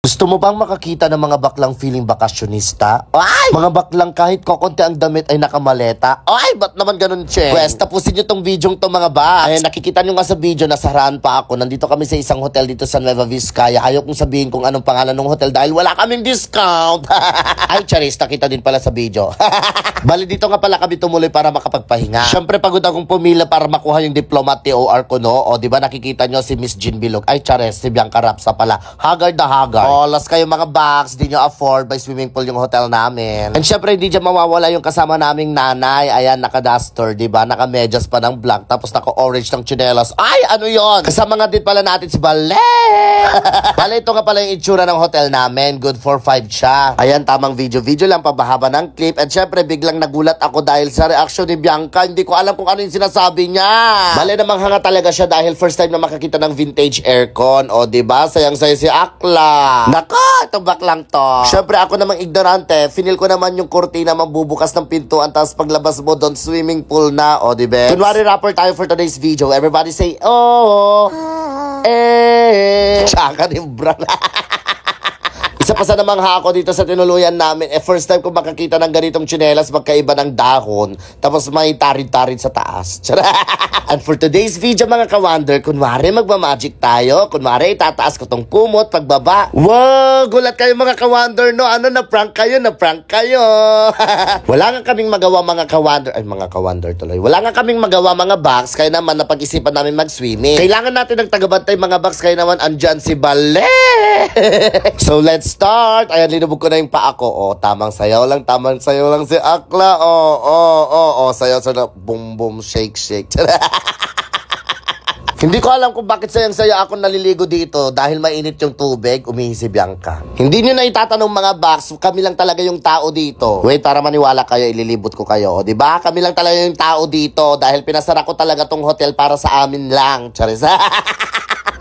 Gusto mo bang makakita ng mga baklang feeling bakasyonista? Ay! Mga baklang kahit kokonti ang damit ay nakamaleta. Ay! Ba't naman ganun, Cheng? Pwes, tapusin nyo tong video to mga bats. Ay, nakikita nyo nga sa video, nasaraan pa ako. Nandito kami sa isang hotel dito sa Nueva Vizcaya. Ayaw kong sabihin kung anong pangalan ng hotel dahil wala kaming discount. ay, Charis, nakita din pala sa video. Bali, dito nga pala kami tumuloy para makapagpahinga. Siyempre, pagod akong pumila para makuha yung diploma at TOR ko, no? O, di ba nakikita nyo si Miss Jean Bilog? Ay, Charis, si Bianca Rapsa pala. Haggard na haggard. So, lost kayo mga bucks. Di nyo afford by swimming pool yung hotel namin. And syempre, hindi dyan mawawala yung kasama naming nanay. Ayan, naka-duster, di ba? Naka-medyas pa ng black. Tapos naka-orange ng chinelas. Ay, ano yon? Kasama nga din pala natin si Bale. Bale, ito nga pala yung itsura ng hotel namin. Good for five siya. Ayan, tamang video-video lang. Pabahaba ng clip. And syempre, biglang nagulat ako dahil sa reaction ni Bianca. Hindi ko alam kung ano yung sinasabi niya. Bale, namang hanga talaga siya dahil first time na makakita ng vintage aircon. O, di ba? Sayang-saya si Akla. Nako, Naka, lang to. Siyempre, ako namang ignorante, finil ko naman yung kurtina mabubukas ng pintuan, tapos paglabas mo doon, swimming pool na, o, oh, diba? Kunwari rapper tayo for today's video. Everybody say, oh, ah. eh, tsaka yung bra Isa pa sa namang hako dito sa tinuluyan namin, eh first time ko makakita ng ganitong chinelas, magkaiba ng dahon, tapos may tarid-tarid sa taas. And for today's video mga ka-wonder, kunwari magmamagic tayo, kunwari itataas ko tong kumot pagbaba. Wow, gulat kayo mga ka-wonder, no? Ano na prank kayo, na prank kayo. Wala nga kaming magawa mga ka-wonder, ay mga ka-wonder tuloy. Wala nga kaming magawa mga box, kaya naman napag-isipan namin mag-swimming. Kailangan natin ng tagabantay mga box, kaya naman andyan si Bale. so let's start. Ayan, linubog ko na yung paa ko. O, oh, tamang sayaw lang, tamang sayaw lang si Akla. O, oh, o, oh, o, o, sayaw sa boom, boom, shake, shake. Hindi ko alam kung bakit sayang-saya ako naliligo dito dahil mainit yung tubig, umihisip yan ka. Hindi nyo na itatanong mga box, kami lang talaga yung tao dito. Wait, para maniwala kayo, ililibot ko kayo. ba? Diba? Kami lang talaga yung tao dito dahil pinasara ko talaga tong hotel para sa amin lang. Charis.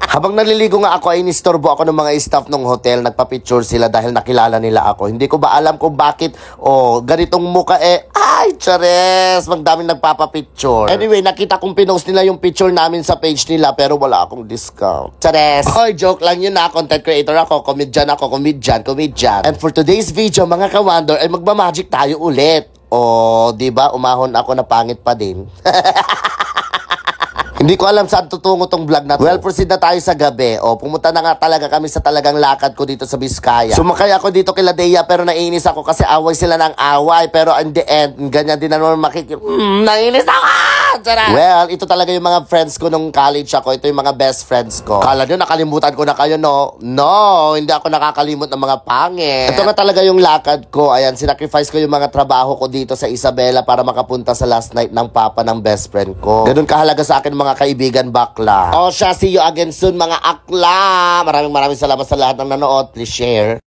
Habang naliligo nga ako ay inistorbo ako ng mga staff ng hotel. Nagpa-picture sila dahil nakilala nila ako. Hindi ko ba alam kung bakit o oh, ganitong muka eh. Ay, chares! Magdaming nagpapa-picture. Anyway, nakita kong pinost nila yung picture namin sa page nila pero wala akong discount. Chares! Hoy, joke lang yun na. Ah. Content creator ako, comedian ako, comedian, comedian. And for today's video, mga ka-wonder, ay magmamagic tayo ulit. O, oh, di ba? Umahon ako na pangit pa din. Hindi ko alam saan tutungo tong vlog na to. Well, proceed na tayo sa gabi. O, pumunta na nga talaga kami sa talagang lakad ko dito sa Biskaya. Sumakay ako dito kila Dea pero nainis ako kasi away sila ng away. Pero in the end, ganyan din naman makikip. Mm, nainis ako! Tara! Well, ito talaga yung mga friends ko nung college ako. Ito yung mga best friends ko. Kala nyo, nakalimutan ko na kayo, no? No, hindi ako nakakalimot ng mga pangit. Ito na talaga yung lakad ko. Ayan, sinacrifice ko yung mga trabaho ko dito sa Isabela para makapunta sa last night ng papa ng best friend ko. Ganun kahalaga sa akin mga kaibigan bakla. O see you again soon mga akla. Maraming maraming salamat sa lahat ng nanood. Please share.